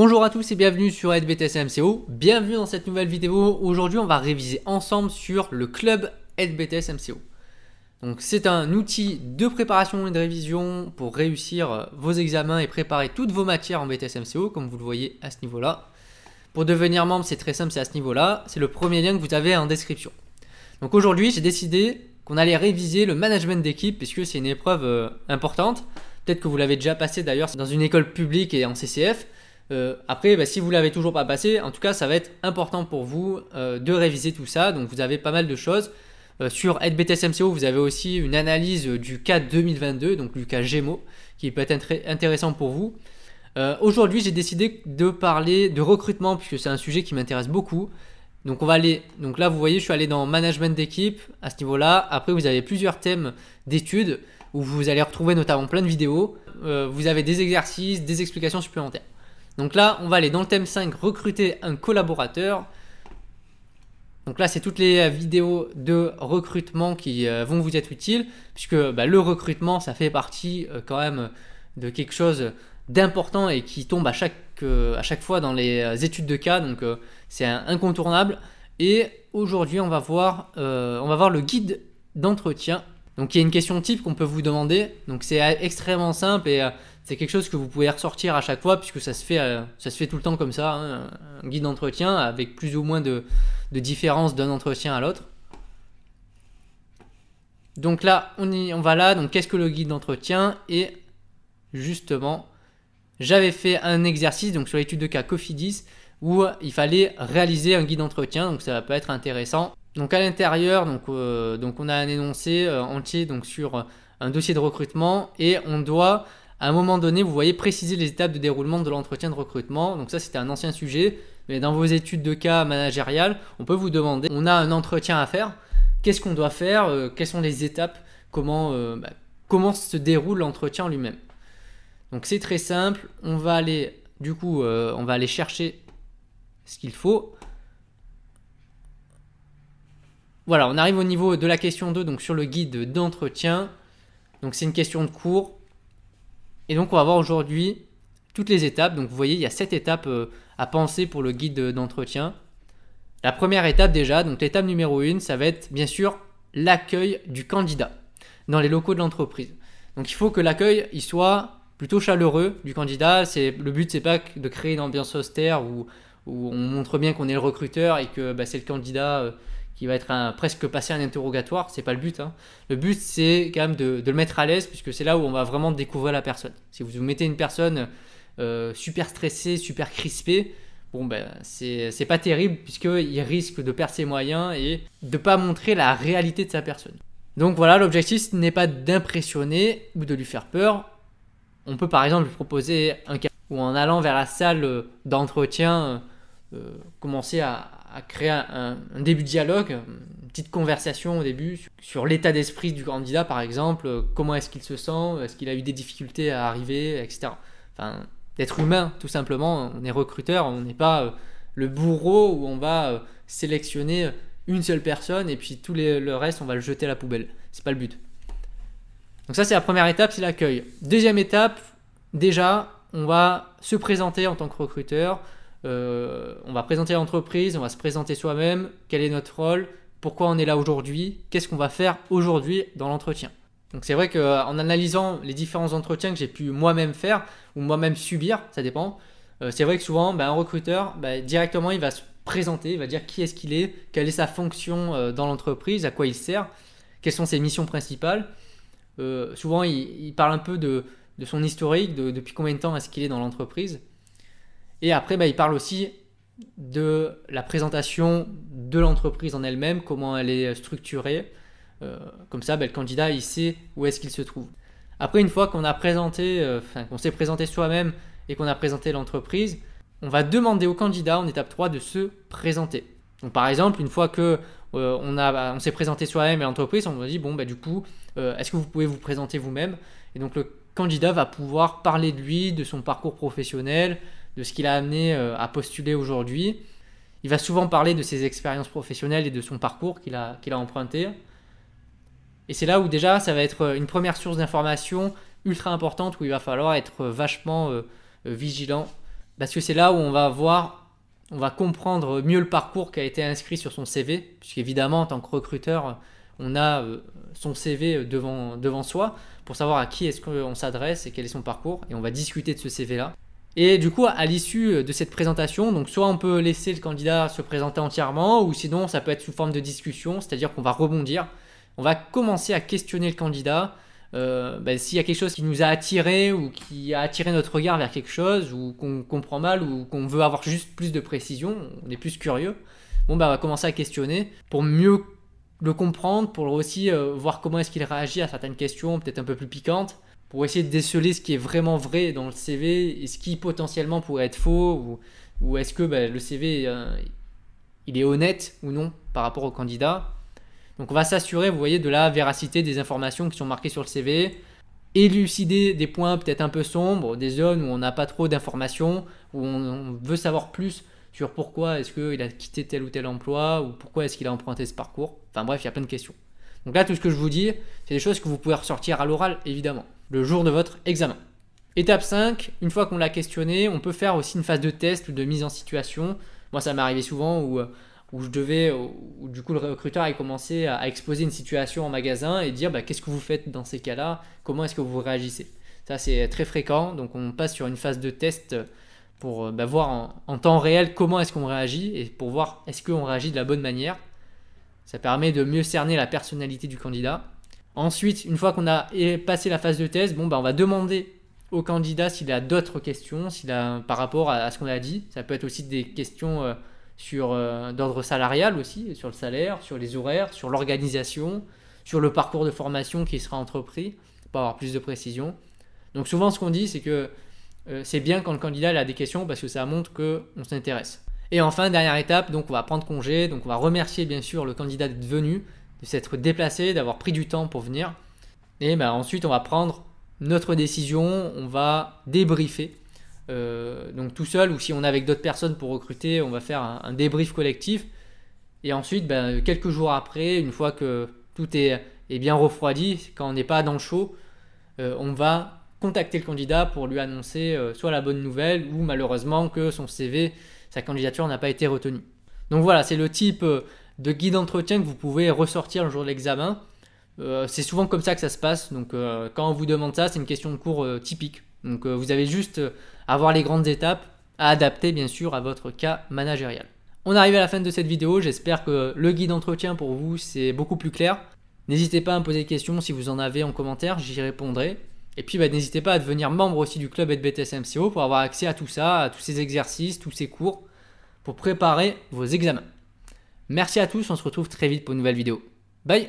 Bonjour à tous et bienvenue sur MCO. Bienvenue dans cette nouvelle vidéo. Aujourd'hui, on va réviser ensemble sur le club HBTS MCO. Donc, c'est un outil de préparation et de révision pour réussir vos examens et préparer toutes vos matières en BTS MCO, comme vous le voyez à ce niveau-là. Pour devenir membre, c'est très simple, c'est à ce niveau-là. C'est le premier lien que vous avez en description. Donc aujourd'hui, j'ai décidé qu'on allait réviser le management d'équipe puisque c'est une épreuve euh, importante. Peut-être que vous l'avez déjà passé d'ailleurs dans une école publique et en CCF. Euh, après, bah, si vous l'avez toujours pas passé, en tout cas, ça va être important pour vous euh, de réviser tout ça. Donc, vous avez pas mal de choses. Euh, sur HBTS vous avez aussi une analyse du cas 2022, donc du cas Gémeaux, qui peut être intéressant pour vous. Aujourd'hui, j'ai décidé de parler de recrutement puisque c'est un sujet qui m'intéresse beaucoup. Donc on va aller, donc là vous voyez, je suis allé dans management d'équipe à ce niveau-là. Après, vous avez plusieurs thèmes d'études où vous allez retrouver notamment plein de vidéos. vous avez des exercices, des explications supplémentaires. Donc là, on va aller dans le thème 5, recruter un collaborateur. Donc là, c'est toutes les euh, vidéos de recrutement qui euh, vont vous être utiles, puisque bah, le recrutement, ça fait partie euh, quand même de quelque chose d'important et qui tombe à chaque, à chaque fois dans les études de cas, donc c'est incontournable. Et aujourd'hui, on, va voir, on va voir le guide d'entretien. Donc il y a une question type qu'on peut vous demander, donc c'est extrêmement simple et c'est quelque chose que vous pouvez ressortir à chaque fois puisque ça se fait, euh, ça se fait tout le temps comme ça, hein. un guide d'entretien avec plus ou moins de, de différence d'un entretien à l'autre. Donc là, on, y, on va là, donc qu'est-ce que le guide d'entretien Et justement, j'avais fait un exercice donc sur l'étude de cas COFIDIS où il fallait réaliser un guide d'entretien, donc ça va pas être intéressant. Donc à l'intérieur, donc, euh, donc on a un énoncé euh, entier donc sur un dossier de recrutement et on doit à un moment donné, vous voyez préciser les étapes de déroulement de l'entretien de recrutement. Donc ça, c'était un ancien sujet, mais dans vos études de cas managériales, on peut vous demander, on a un entretien à faire, qu'est-ce qu'on doit faire, euh, quelles sont les étapes, comment, euh, bah, comment se déroule l'entretien lui-même. Donc c'est très simple, on va aller, du coup, euh, on va aller chercher ce qu'il faut. Voilà, on arrive au niveau de la question 2, donc sur le guide d'entretien. Donc c'est une question de cours. Et donc on va voir aujourd'hui toutes les étapes. Donc vous voyez, il y a sept étapes euh, à penser pour le guide d'entretien. La première étape déjà, donc l'étape numéro une ça va être bien sûr l'accueil du candidat dans les locaux de l'entreprise. Donc il faut que l'accueil il soit plutôt chaleureux du candidat. C'est le but, c'est pas de créer une ambiance austère où, on montre bien qu'on est le recruteur et que bah, c'est le candidat euh, qui va être presque passé un interrogatoire. C'est pas le but. Hein. Le but, c'est quand même de, le mettre à l'aise, puisque c'est là où on va vraiment découvrir la personne. Si vous mettez une personne euh, super stressée, super crispée, bon ben c'est pas terrible, puisque puisqu'il risque de perdre ses moyens et de pas montrer la réalité de sa personne. Donc voilà, l'objectif n'est pas d'impressionner ou de lui faire peur. On peut par exemple lui proposer un cas ou en allant vers la salle euh, d'entretien, euh, commencer à, créer un, début de dialogue, une petite conversation au début sur, l'état d'esprit du candidat par exemple, euh, comment est-ce qu'il se sent, est-ce qu'il a eu des difficultés à arriver, etc. Enfin, d'être humain tout simplement, on est recruteur, on n'est pas euh, le bourreau où on va euh, sélectionner une seule personne et puis tout le reste on va le jeter à la poubelle. C'est pas le but. Donc ça c'est la première étape, c'est l'accueil. Deuxième étape, déjà on va se présenter en tant que recruteur, euh, on va présenter l'entreprise, on va se présenter soi-même, quel est notre rôle, pourquoi on est là aujourd'hui, qu'est-ce qu'on va faire aujourd'hui dans l'entretien. Donc c'est vrai qu'en euh, analysant les différents entretiens que j'ai pu moi-même faire ou moi-même subir, ça dépend, euh, c'est vrai que souvent ben, un recruteur, ben, directement il va se présenter, il va dire qui est-ce qu'il est, quelle est sa fonction dans l'entreprise, à quoi il sert, quelles sont ses missions principales. souvent il, parle un peu de, de son historique, de, depuis combien de temps est-ce qu'il est dans l'entreprise. Et après, bah, il parle aussi de la présentation de l'entreprise en elle-même, comment elle est structurée. Euh, comme ça, bah, le candidat, il sait où est-ce qu'il se trouve. Après, une fois qu'on a présenté, euh, qu'on s'est présenté soi-même et qu'on a présenté l'entreprise, on va demander au candidat en étape 3 de se présenter. Donc par exemple, une fois que euh, on, s'est présenté soi-même et l'entreprise, on va dit bon bah du coup, est-ce que vous pouvez vous présenter vous-même Et donc le candidat va pouvoir parler de lui, de son parcours professionnel, de ce qu'il a amené euh, à postuler aujourd'hui. Il va souvent parler de ses expériences professionnelles et de son parcours qu'il a, qu'il a emprunté. Et c'est là où déjà ça va être euh, une première source d'information ultra importante où il va falloir être vachement euh, vigilant. Parce que c'est là où on va voir, on va comprendre mieux le parcours qui a été inscrit sur son CV. Puisqu'évidemment, en tant que recruteur, on a son CV devant, devant soi pour savoir à qui est-ce qu'on s'adresse et quel est son parcours. Et on va discuter de ce CV-là. Et du coup, à l'issue de cette présentation, donc soit on peut laisser le candidat se présenter entièrement, ou sinon ça peut être sous forme de discussion, c'est-à-dire qu'on va rebondir, on va commencer à questionner le candidat. Euh, ben, s'il y a quelque chose qui nous a attiré ou qui a attiré notre regard vers quelque chose ou qu'on comprend mal ou qu'on veut avoir juste plus de précision, on est plus curieux, bon ben, on va commencer à questionner pour mieux le comprendre, pour aussi euh, voir comment est-ce qu'il réagit à certaines questions peut-être un peu plus piquantes pour essayer de déceler ce qui est vraiment vrai dans le CV et ce qui potentiellement pourrait être faux ou, est-ce que bah, le CV euh, il est honnête ou non par rapport au candidat. Donc on va s'assurer, vous voyez, de la véracité des informations qui sont marquées sur le CV, élucider des points peut-être un peu sombres, des zones où on n'a pas trop d'informations, où on, veut savoir plus sur pourquoi est-ce qu'il a quitté tel ou tel emploi, ou pourquoi est-ce qu'il a emprunté ce parcours. Enfin bref, il y a plein de questions. Donc là, tout ce que je vous dis, c'est des choses que vous pouvez ressortir à l'oral, évidemment le jour de votre examen. Étape 5, une fois qu'on l'a questionné, on peut faire aussi une phase de test ou de mise en situation. Moi, ça m'est arrivé souvent où, euh, où je devais, euh, où, du coup, le recruteur a commencé à, exposer une situation en magasin et dire bah, qu'est-ce que vous faites dans ces cas-là, comment est-ce que vous réagissez. Ça, c'est très fréquent, donc on passe sur une phase de test pour euh, bah, voir en, temps réel comment est-ce qu'on réagit et pour voir est-ce qu'on réagit de la bonne manière. Ça permet de mieux cerner la personnalité du candidat. Ensuite, une fois qu'on a passé la phase de thèse, bon, bah, on va demander au candidat s'il a d'autres questions a, par rapport à, ce qu'on a dit. Ça peut être aussi des questions euh, sur euh, d'ordre salarial aussi, sur le salaire, sur les horaires, sur l'organisation, sur le parcours de formation qui sera entrepris, pour avoir plus de précision. Donc souvent, ce qu'on dit, c'est que euh, c'est bien quand le candidat a des questions parce que ça montre qu'on s'intéresse. Et enfin, dernière étape, donc on va prendre congé, donc on va remercier bien sûr le candidat d'être venu, de s'être déplacé, d'avoir pris du temps pour venir. Et ben, ensuite, on va prendre notre décision, on va débriefer. Euh, donc tout seul ou si on est avec d'autres personnes pour recruter, on va faire un, débrief collectif. Et ensuite, ben, quelques jours après, une fois que tout est, est bien refroidi, quand on n'est pas dans le chaud, euh, on va contacter le candidat pour lui annoncer euh, soit la bonne nouvelle ou malheureusement que son CV, sa candidature n'a pas été retenue. Donc voilà, c'est le type de guide d'entretien que vous pouvez ressortir le jour de l'examen. Euh, c'est souvent comme ça que ça se passe. Donc, euh, quand on vous demande ça, c'est une question de cours euh, typique. Donc, vous avez juste à voir les grandes étapes, à adapter bien sûr à votre cas managérial. On arrive à la fin de cette vidéo. J'espère que le guide d'entretien pour vous c'est beaucoup plus clair. N'hésitez pas à me poser des questions si vous en avez en commentaire, j'y répondrai. Et puis bah, n'hésitez pas à devenir membre aussi du club BTS MCO pour avoir accès à tout ça, à tous ces exercices, tous ces cours, pour préparer vos examens. Merci à tous, on se retrouve très vite pour une nouvelle vidéo. Bye